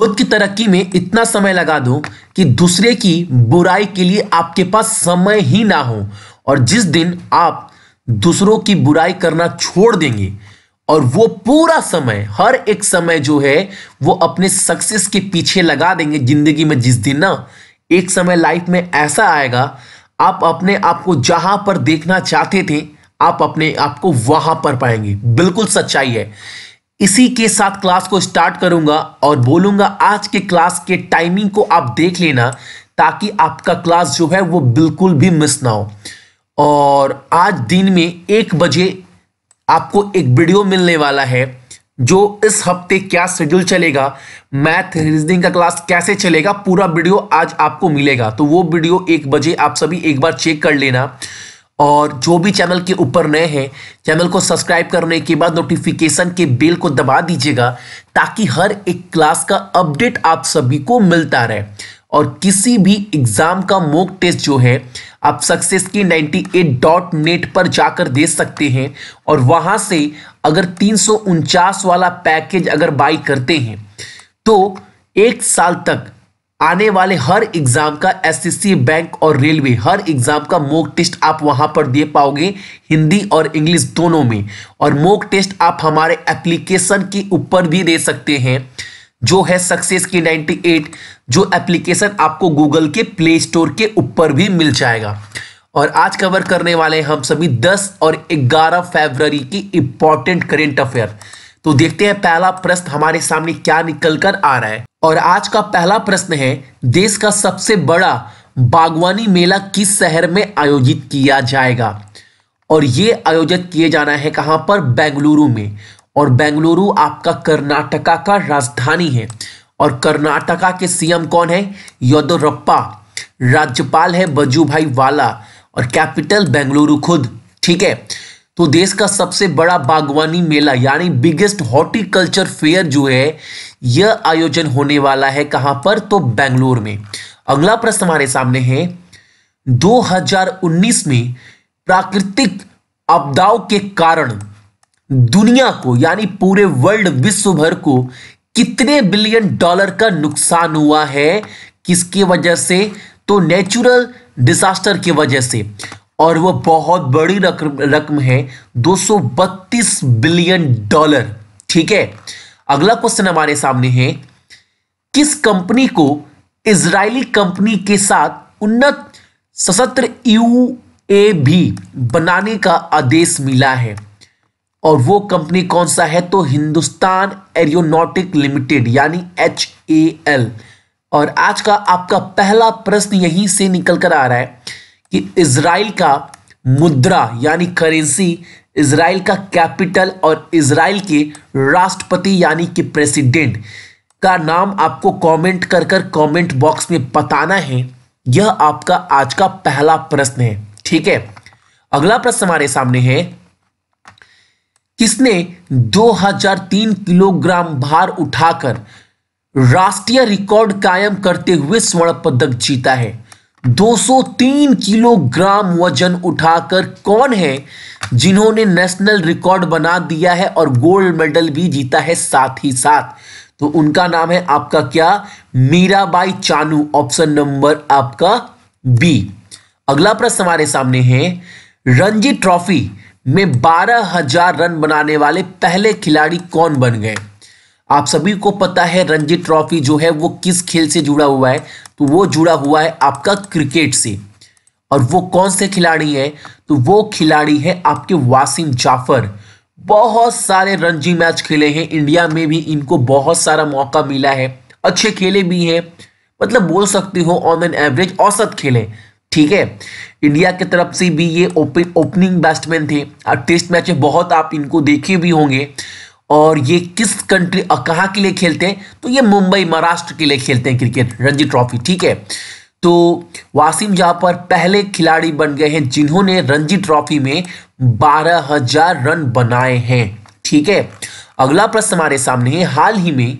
खुद की तरक्की में इतना समय लगा दो कि दूसरे की बुराई के लिए आपके पास समय ही ना हो और जिस दिन आप दूसरों की बुराई करना छोड़ देंगे और वो पूरा समय हर एक समय जो है वो अपने सक्सेस के पीछे लगा देंगे जिंदगी में जिस दिन ना एक समय लाइफ में ऐसा आएगा आप अपने आप को जहां पर देखना चाहते थे आप अपने आप को वहां पर पाएंगे बिल्कुल सच्चाई है इसी के साथ क्लास को स्टार्ट करूंगा और बोलूंगा आज के क्लास के टाइमिंग को आप देख लेना ताकि आपका क्लास जो है वो बिल्कुल भी मिस ना हो और आज दिन में एक बजे आपको एक वीडियो मिलने वाला है जो इस हफ्ते क्या शेड्यूल चलेगा मैथ रीजनिंग का क्लास कैसे चलेगा पूरा वीडियो आज आपको मिलेगा तो वो वीडियो एक बजे आप सभी एक बार चेक कर लेना और जो भी चैनल के ऊपर नए हैं चैनल को सब्सक्राइब करने के बाद नोटिफिकेशन के बेल को दबा दीजिएगा ताकि हर एक क्लास का अपडेट आप सभी को मिलता रहे और किसी भी एग्ज़ाम का मोक टेस्ट जो है आप सक्सेस की नाइन्टी एट डॉट नेट पर जाकर दे सकते हैं और वहाँ से अगर तीन सौ उनचास वाला पैकेज अगर बाई करते हैं तो एक साल तक आने वाले हर एग्जाम का एस बैंक और रेलवे हर एग्जाम का मोक टेस्ट आप वहां पर दे पाओगे हिंदी और इंग्लिश दोनों में और मोक टेस्ट आप हमारे एप्लीकेशन के ऊपर भी दे सकते हैं जो है सक्सेस की 98 जो एप्लीकेशन आपको गूगल के प्ले स्टोर के ऊपर भी मिल जाएगा और आज कवर करने वाले हैं हम सभी 10 और 11 फरवरी की इंपॉर्टेंट करेंट अफेयर तो देखते हैं पहला प्रश्न हमारे सामने क्या निकल कर आ रहा है और आज का पहला प्रश्न है देश का सबसे बड़ा बागवानी मेला किस शहर में आयोजित किया जाएगा और ये आयोजित किए जाना है कहां पर बेंगलुरु में और बेंगलुरु आपका कर्नाटका का राजधानी है और कर्नाटका के सीएम कौन है यदुरप्पा राज्यपाल है बजू भाई वाला और कैपिटल बेंगलुरु खुद ठीक है तो देश का सबसे बड़ा बागवानी मेला यानी बिगेस्ट हॉर्टिकल्चर फेयर जो है यह आयोजन होने वाला है कहां पर तो बेंगलोर में अगला प्रश्न हमारे सामने है 2019 में प्राकृतिक आपदाओं के कारण दुनिया को यानी पूरे वर्ल्ड विश्व भर को कितने बिलियन डॉलर का नुकसान हुआ है किसके वजह से तो नेचुरल डिजास्टर की वजह से और वो बहुत बड़ी रकम रकम है 232 बिलियन डॉलर ठीक है अगला क्वेश्चन हमारे सामने है किस कंपनी को इजरायली कंपनी के साथ उन्नत सशस्त्र यू ए भी बनाने का आदेश मिला है और वो कंपनी कौन सा है तो हिंदुस्तान एरियोनॉटिक लिमिटेड यानी एच ए एल और आज का आपका पहला प्रश्न यहीं से निकल कर आ रहा है कि इसराइल का मुद्रा यानी करेंसी इसराइल का कैपिटल और इसराइल के राष्ट्रपति यानी कि प्रेसिडेंट का नाम आपको कमेंट कर कर कॉमेंट बॉक्स में बताना है यह आपका आज का पहला प्रश्न है ठीक है अगला प्रश्न हमारे सामने है किसने 2003 किलोग्राम भार उठाकर राष्ट्रीय रिकॉर्ड कायम करते हुए स्वर्ण पदक जीता है 203 किलोग्राम वजन उठाकर कौन है जिन्होंने नेशनल रिकॉर्ड बना दिया है और गोल्ड मेडल भी जीता है साथ ही साथ तो उनका नाम है आपका क्या मीराबाई चानू ऑप्शन नंबर आपका बी अगला प्रश्न हमारे सामने है रणजी ट्रॉफी में बारह हजार रन बनाने वाले पहले खिलाड़ी कौन बन गए आप सभी को पता है रणजी ट्रॉफी जो है वो किस खेल से जुड़ा हुआ है तो वो जुड़ा हुआ है आपका क्रिकेट से और वो कौन से खिलाड़ी है तो वो खिलाड़ी है आपके वासिम जाफर बहुत सारे रणजी मैच खेले हैं इंडिया में भी इनको बहुत सारा मौका मिला है अच्छे खेले भी हैं मतलब बोल सकते हो ऑन एन एवरेज औसत खेले ठीक है इंडिया की तरफ से भी ये ओपनिंग बैट्समैन थे और टेस्ट मैच बहुत आप इनको देखे भी होंगे और ये किस कंट्री और कहाँ के लिए खेलते हैं तो ये मुंबई महाराष्ट्र के लिए खेलते हैं क्रिकेट रणजी ट्रॉफी ठीक है तो वासिम जाफर पहले खिलाड़ी बन गए हैं जिन्होंने रणजी ट्रॉफी में बारह हजार रन बनाए हैं ठीक है अगला प्रश्न हमारे सामने है हाल ही में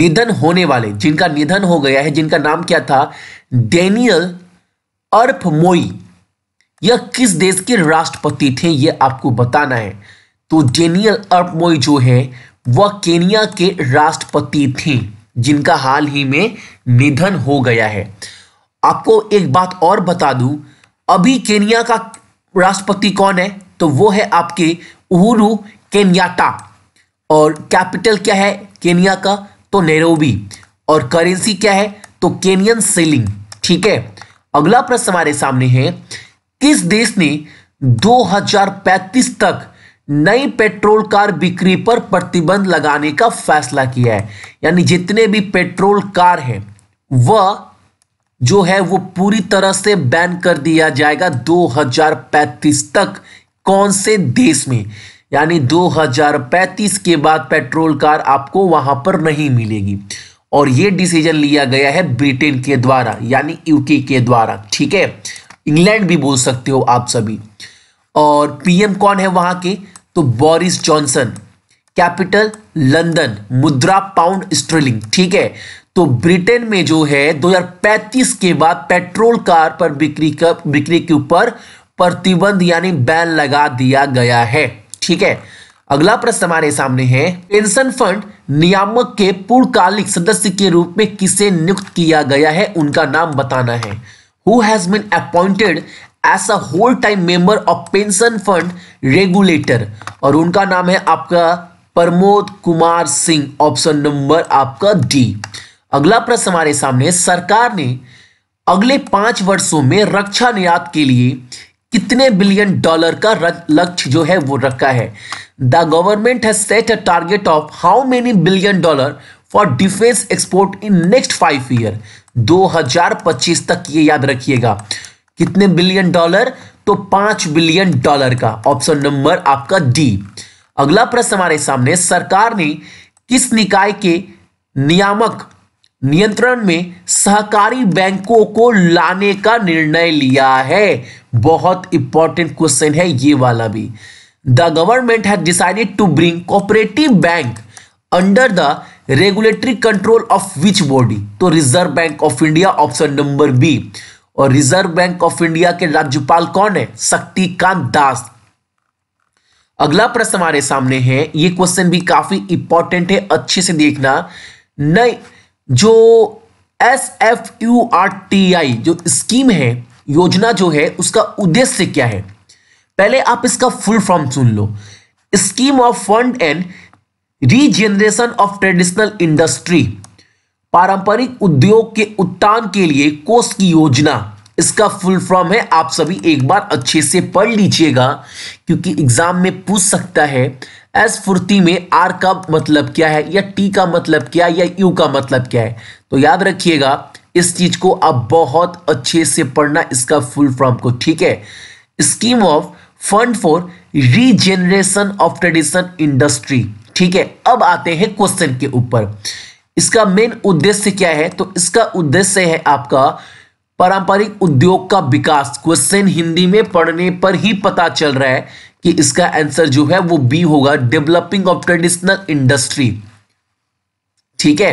निधन होने वाले जिनका निधन हो गया है जिनका नाम क्या था डेनियल अर्फ मोई यह किस देश के राष्ट्रपति थे यह आपको बताना है तो जेनियल अर्पमोई जो है वह केनिया के राष्ट्रपति थे जिनका हाल ही में निधन हो गया है आपको एक बात और बता दूं अभी केनिया का राष्ट्रपति कौन है तो वो है आपके उहुरु केन्याटा और कैपिटल क्या है केनिया का तो नेरोबी और करेंसी क्या है तो केनियन सेलिंग ठीक है अगला प्रश्न हमारे सामने है किस देश ने 2035 तक नई पेट्रोल कार बिक्री पर प्रतिबंध लगाने का फैसला किया है यानी जितने भी पेट्रोल कार हैं वह जो है वो पूरी तरह से बैन कर दिया जाएगा 2035 तक कौन से देश में यानी 2035 के बाद पेट्रोल कार आपको वहां पर नहीं मिलेगी और ये डिसीजन लिया गया है ब्रिटेन के द्वारा यानी यूके के द्वारा ठीक है इंग्लैंड भी बोल सकते हो आप सभी और पीएम कौन है वहां के तो बोरिस जॉनसन कैपिटल लंदन मुद्रा पाउंड स्ट्रिलिंग ठीक है तो ब्रिटेन में जो है 2035 के बाद पेट्रोल कार पर बिक्री कर, बिक्री के ऊपर प्रतिबंध यानी बैन लगा दिया गया है ठीक है अगला प्रश्न हमारे सामने है पेंशन फंड नियामक के पूर्णकालिक सदस्य के रूप में किसे नियुक्त किया गया है उनका नाम बताना है who has been appointed as a whole time member of pension fund regulator और उनका नाम है आपका प्रमोद कुमार सिंह ऑप्शन नंबर आपका डी अगला प्रश्न हमारे सामने सरकार ने अगले पांच वर्षों में रक्षा निर्यात के लिए कितने बिलियन डॉलर का लक्ष्य जो है वो रखा है the government has set a target of how many billion dollar for defence export in next five year 2025 तक ये याद रखिएगा कितने बिलियन डॉलर तो पांच बिलियन डॉलर का ऑप्शन नंबर आपका डी अगला प्रश्न हमारे सामने सरकार ने किस निकाय के नियामक नियंत्रण में सहकारी बैंकों को लाने का निर्णय लिया है बहुत इंपॉर्टेंट क्वेश्चन है ये वाला भी the government has decided to bring cooperative bank under the regulatory control of which body तो Reserve Bank of India option number B और रिजर्व बैंक ऑफ इंडिया के राज्यपाल कौन है शक्तिकांत दास अगला प्रश्न हमारे सामने है ये क्वेश्चन भी काफी इंपॉर्टेंट है अच्छे से देखना नहीं जो S F U R T I जो स्कीम है योजना जो है उसका उद्देश्य क्या है पहले आप इसका फुल फॉर्म सुन लो scheme of fund and regeneration of traditional industry पारंपरिक उद्योग के उत्थान के लिए कोष की योजना इसका फुल फॉर्म है आप सभी एक बार अच्छे से पढ़ लीजिएगा क्योंकि एग्जाम में पूछ सकता है एस फुर्ती में आर का मतलब क्या है या टी का मतलब क्या है या यू का मतलब क्या है तो याद रखिएगा इस चीज को आप बहुत अच्छे से पढ़ना इसका फुल फॉर्म को ठीक है scheme of fund for regeneration of tradition industry ठीक है अब आते हैं क्वेश्चन के ऊपर इसका मेन उद्देश्य क्या है तो इसका उद्देश्य है आपका पारंपरिक उद्योग का विकास क्वेश्चन हिंदी में पढ़ने पर ही पता चल रहा है कि इसका आंसर जो है वो बी होगा डेवलपिंग ऑफ ट्रेडिशनल इंडस्ट्री ठीक है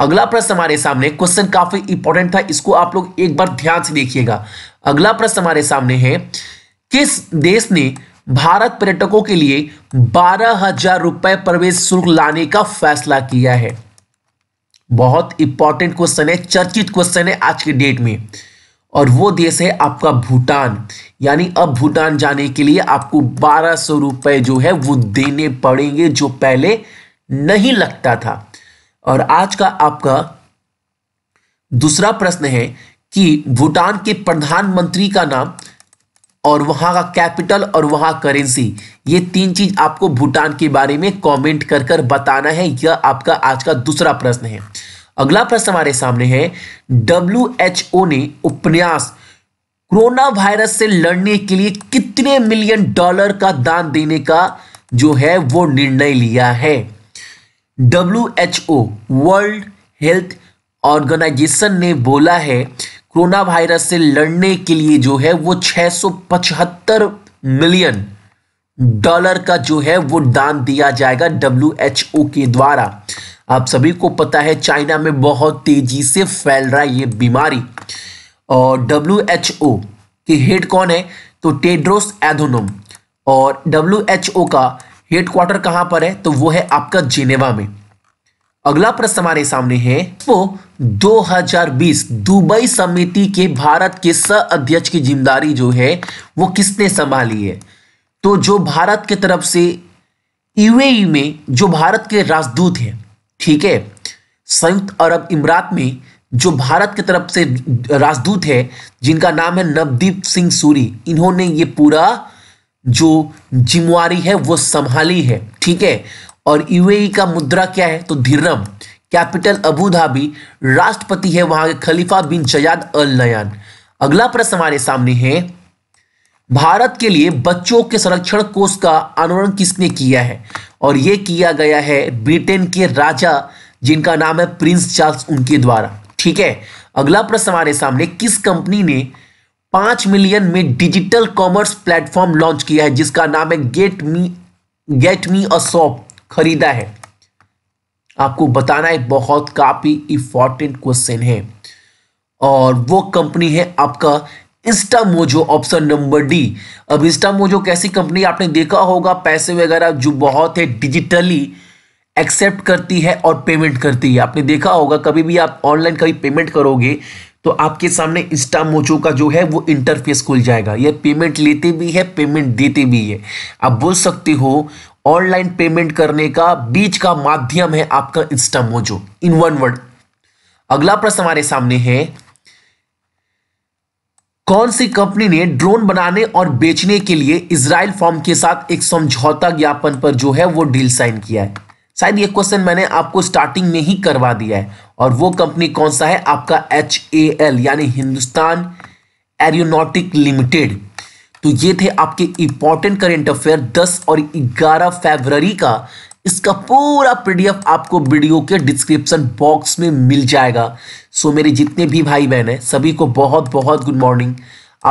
अगला प्रश्न हमारे सामने क्वेश्चन काफी इंपॉर्टेंट था इसको आप लोग एक बार ध्यान से देखिएगा अगला प्रश्न हमारे सामने है किस देश ने भारत पर्यटकों के लिए बारह हजार रुपए प्रवेश शुल्क लाने का फैसला किया है बहुत इंपॉर्टेंट क्वेश्चन है चर्चित क्वेश्चन है आज के डेट में और वो देश है आपका भूटान यानी अब भूटान जाने के लिए आपको बारह सौ रुपए जो है वो देने पड़ेंगे जो पहले नहीं लगता था और आज का आपका दूसरा प्रश्न है कि भूटान के प्रधानमंत्री का नाम और वहाँ का कैपिटल और वहाँ करेंसी ये तीन चीज आपको भूटान के बारे में कमेंट कर कर बताना है यह आपका आज का दूसरा प्रश्न है अगला प्रश्न हमारे सामने है डब्ल्यू एच ओ ने उपन्यास कोरोना वायरस से लड़ने के लिए कितने मिलियन डॉलर का दान देने का जो है वो निर्णय लिया है W H O World Health Organization ने बोला है कोरोना वायरस से लड़ने के लिए जो है वो 675 मिलियन डॉलर का जो है वो दान दिया जाएगा डब्ल्यू के द्वारा आप सभी को पता है चाइना में बहुत तेजी से फैल रहा है ये बीमारी और डब्ल्यू एच ओ के हेड कौन है तो टेड्रोस एधोनोम और डब्ल्यू एच ओ का हेड क्वार्टर कहाँ पर है तो वो है आपका जिनेवा में अगला प्रश्न हमारे सामने है वो 2020 दुबई समिति के भारत के सह अध्यक्ष की जिम्मेदारी जो है वो किसने संभाली है तो जो भारत के तरफ से यूएई में जो भारत के राजदूत हैं ठीक है संयुक्त अरब इमरात में जो भारत की तरफ से राजदूत है जिनका नाम है नवदीप सिंह सूरी इन्होंने ये पूरा जो जिम्मेवारी है वो संभाली है ठीक है और यूएई का मुद्रा क्या है तो धीरम कैपिटल अबू धाबी राष्ट्रपति है वहां के खलीफा बिन जयाद अल नयान अगला प्रश्न हमारे सामने है भारत के लिए बच्चों के संरक्षण कोष का अनुरण किसने किया है और ये किया गया है ब्रिटेन के राजा जिनका नाम है प्रिंस चार्ल्स उनके द्वारा ठीक है अगला प्रश्न हमारे सामने किस कंपनी ने पांच मिलियन में डिजिटल कॉमर्स प्लेटफॉर्म लॉन्च किया है जिसका नाम है get me get me a shop खरीदा है आपको बताना एक बहुत काफ़ी इंपॉर्टेंट क्वेश्चन है और वो कंपनी है आपका Instamojo option number D अब इंस्टा मोजो कैसी कंपनी आपने देखा होगा पैसे वगैरह जो बहुत है डिजिटली एक्सेप्ट करती है और पेमेंट करती है आपने देखा होगा कभी भी आप ऑनलाइन कभी पेमेंट करोगे तो आपके सामने इंस्टा मोचो का जो है वो इंटरफेस खुल जाएगा यह पेमेंट लेते भी है पेमेंट देते भी है आप बोल सकते हो ऑनलाइन पेमेंट करने का बीच का माध्यम है आपका Instamojo in one word अगला प्रश्न हमारे सामने है कौन सी कंपनी ने ड्रोन बनाने और बेचने के लिए इसराइल फॉर्म के साथ एक समझौता ज्ञापन पर जो है वो डील साइन किया है शायद ये क्वेश्चन मैंने आपको स्टार्टिंग में ही करवा दिया है और वो कंपनी कौन सा है आपका एच ए एल यानी हिंदुस्तान एरोनॉटिक लिमिटेड तो ये थे आपके इंपॉर्टेंट करेंट अफेयर 10 और 11 फरवरी का इसका पूरा पीडीएफ आपको वीडियो के डिस्क्रिप्शन बॉक्स में मिल जाएगा सो मेरे जितने भी भाई बहन हैं सभी को बहुत बहुत गुड मॉर्निंग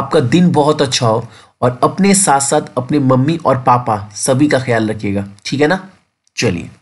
आपका दिन बहुत अच्छा हो और अपने साथ साथ अपने मम्मी और पापा सभी का ख्याल रखिएगा ठीक है ना चलिए